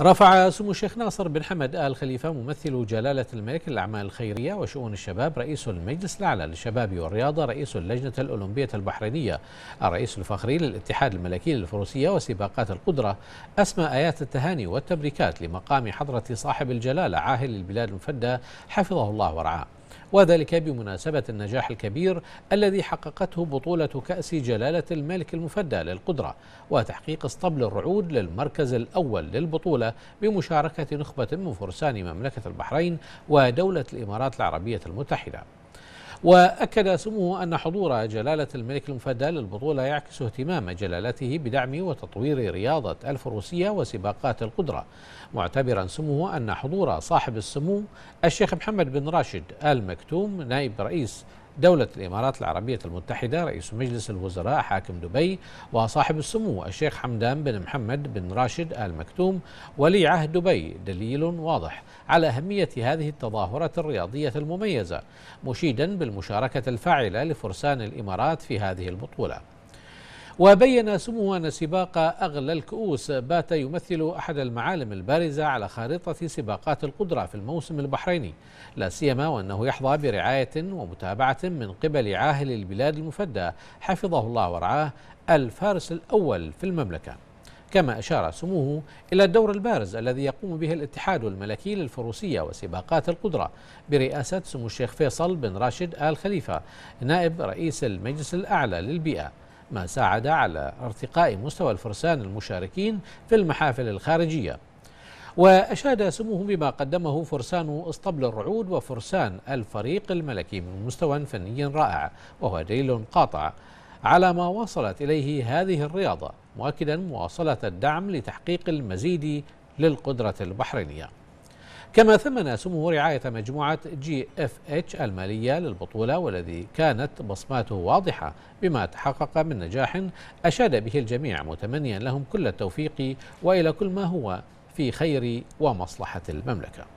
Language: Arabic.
رفع سمو الشيخ ناصر بن حمد آل خليفة ممثل جلالة الملك للأعمال الخيرية وشؤون الشباب رئيس المجلس الأعلى للشباب والرياضة رئيس اللجنة الأولمبية البحرينية الرئيس الفخري للاتحاد الملكي للفروسية وسباقات القدرة أسمى آيات التهاني والتبريكات لمقام حضرة صاحب الجلالة عاهل البلاد المفدى حفظه الله ورعاه وذلك بمناسبة النجاح الكبير الذي حققته بطولة كأس جلالة الملك المفدى للقدرة وتحقيق اسطبل الرعود للمركز الأول للبطولة بمشاركة نخبة من فرسان مملكة البحرين ودولة الإمارات العربية المتحدة وأكد سموه أن حضور جلالة الملك المفدى للبطولة يعكس اهتمام جلالته بدعم وتطوير رياضة الفروسية وسباقات القدرة معتبرا سموه أن حضور صاحب السمو الشيخ محمد بن راشد آل مكتوم نائب رئيس دولة الإمارات العربية المتحدة رئيس مجلس الوزراء حاكم دبي وصاحب السمو الشيخ حمدان بن محمد بن راشد آل مكتوم ولي عهد دبي دليل واضح على أهمية هذه التظاهرات الرياضية المميزة مشيدا بالمشاركة الفاعلة لفرسان الإمارات في هذه البطولة وبين سموه أن سباق أغلى الكؤوس بات يمثل أحد المعالم البارزة على خارطة سباقات القدرة في الموسم البحريني لا سيما وأنه يحظى برعاية ومتابعة من قبل عاهل البلاد المفدى حفظه الله ورعاه الفارس الأول في المملكة كما أشار سموه إلى الدور البارز الذي يقوم به الاتحاد الملكي للفروسية وسباقات القدرة برئاسة سمو الشيخ فيصل بن راشد آل خليفة نائب رئيس المجلس الأعلى للبيئة ما ساعد على ارتقاء مستوى الفرسان المشاركين في المحافل الخارجية وأشاد سموه بما قدمه فرسان اسطبل الرعود وفرسان الفريق الملكي من مستوى فني رائع وهو دليل قاطع على ما وصلت إليه هذه الرياضة مؤكدا مواصلة الدعم لتحقيق المزيد للقدرة البحرينية كما ثمن سمو رعاية مجموعة جي اف اتش المالية للبطولة والذي كانت بصماته واضحة بما تحقق من نجاح أشاد به الجميع متمنيا لهم كل التوفيق وإلى كل ما هو في خير ومصلحة المملكة